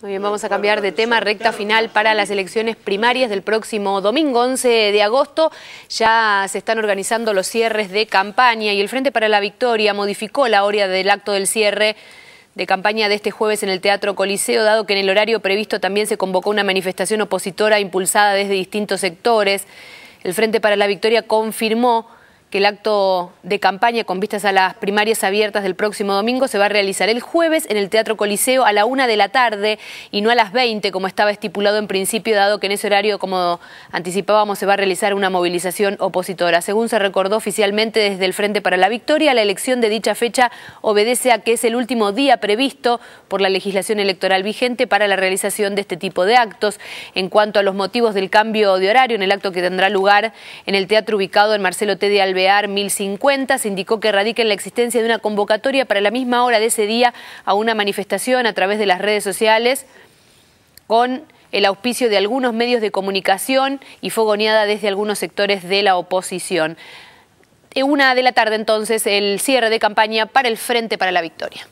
Muy bien, vamos a cambiar de tema, recta final para las elecciones primarias del próximo domingo 11 de agosto. Ya se están organizando los cierres de campaña y el Frente para la Victoria modificó la hora del acto del cierre de campaña de este jueves en el Teatro Coliseo, dado que en el horario previsto también se convocó una manifestación opositora impulsada desde distintos sectores. El Frente para la Victoria confirmó que el acto de campaña con vistas a las primarias abiertas del próximo domingo se va a realizar el jueves en el Teatro Coliseo a la una de la tarde y no a las 20 como estaba estipulado en principio, dado que en ese horario, como anticipábamos, se va a realizar una movilización opositora. Según se recordó oficialmente desde el Frente para la Victoria, la elección de dicha fecha obedece a que es el último día previsto por la legislación electoral vigente para la realización de este tipo de actos. En cuanto a los motivos del cambio de horario en el acto que tendrá lugar en el teatro ubicado en Marcelo T. de Alves, 1050 se indicó que radica en la existencia de una convocatoria para la misma hora de ese día a una manifestación a través de las redes sociales con el auspicio de algunos medios de comunicación y fue desde algunos sectores de la oposición. Eh, una de la tarde entonces el cierre de campaña para el Frente para la Victoria.